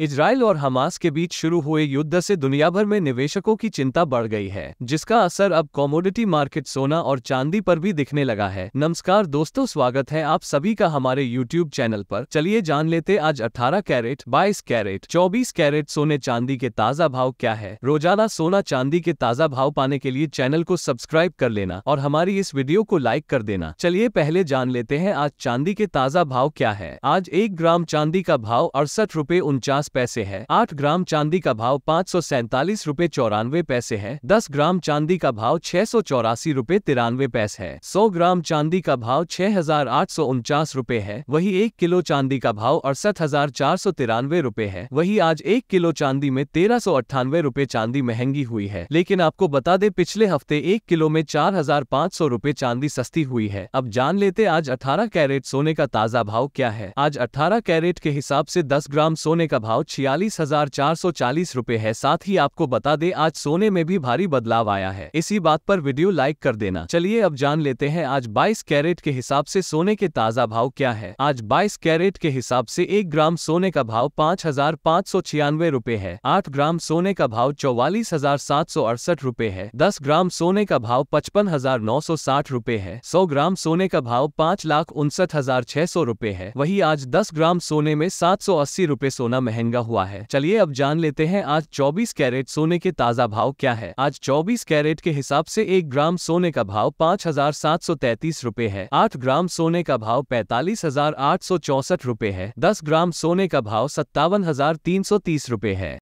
Israel और Hamas के बीच शुरू हुए युद्ध से दुनिया भर में निवेशकों की चिंता बढ़ गई है जिसका असर अब कॉमोडिटी मार्केट सोना और चांदी पर भी दिखने लगा है नमस्कार दोस्तों स्वागत है आप सभी का हमारे यूट्यूब चैनल पर चलिए जान लेते आज 18 कैरेट 22 कैरेट 24 कैरेट सोने चांदी के ताज़ा भाव क्या है रोजाना सोना चांदी के ताज़ा भाव पाने के लिए चैनल को सब्सक्राइब कर लेना और हमारी इस वीडियो को लाइक कर देना चलिए पहले जान लेते हैं आज चांदी के ताज़ा भाव क्या है आज एक ग्राम चांदी का भाव अड़सठ रूपए उनचास पचास पैसे है आठ ग्राम चांदी का भाव पाँच सौ सैतालीस रूपए चौरानवे पैसे है दस ग्राम चांदी का भाव छह सौ चौरासी रूपए तिरानवे पैसे है सौ ग्राम चांदी का भाव छह हजार आठ सौ उनचास रूपए है वही एक किलो चांदी का भाव अड़सठ हजार चार सौ तिरानवे रूपए है वही आज एक किलो चांदी में तेरह सौ अट्ठानवे रूपए चांदी महंगी हुई है लेकिन आपको बता दे पिछले हफ्ते एक किलो में चार हजार पाँच सौ रूपए चांदी सस्ती हुई है अब जान लेते आज अठारह कैरेट सोने का ताजा भाव क्या है आज अठारह कैरेट के हिसाब से दस ग्राम सोने का भाव भाव छियालीस हजार चार सौ चालीस रूपए है साथ ही आपको बता दे आज सोने में भी भारी बदलाव आया है इसी बात पर वीडियो लाइक कर देना चलिए अब जान लेते हैं आज 22 कैरेट के हिसाब से सोने के ताज़ा भाव क्या है आज 22 कैरेट के हिसाब से एक ग्राम सोने का भाव पाँच हजार पाँच सौ छियानवे रूपए है आठ ग्राम सोने का भाव चौवालीस हजार सात सौ अड़सठ रूपए है दस ग्राम सोने का भाव पचपन हजार नौ सौ साठ रूपए है सौ ग्राम सोने का भाव पाँच लाख उनसठ हजार छह सौ रूपए है वही आज दस ग्राम सोने में सात सौ अस्सी रूपए सोना महंगा महंगा हुआ है चलिए अब जान लेते हैं आज 24 कैरेट सोने के ताज़ा भाव क्या है आज 24 कैरेट के हिसाब से एक ग्राम सोने का भाव पाँच हजार सात सौ तैतीस रूपए है आठ ग्राम सोने का भाव पैतालीस हजार आठ सौ चौसठ रूपए है दस ग्राम सोने का भाव सत्तावन हजार तीन सौ तीस रूपए है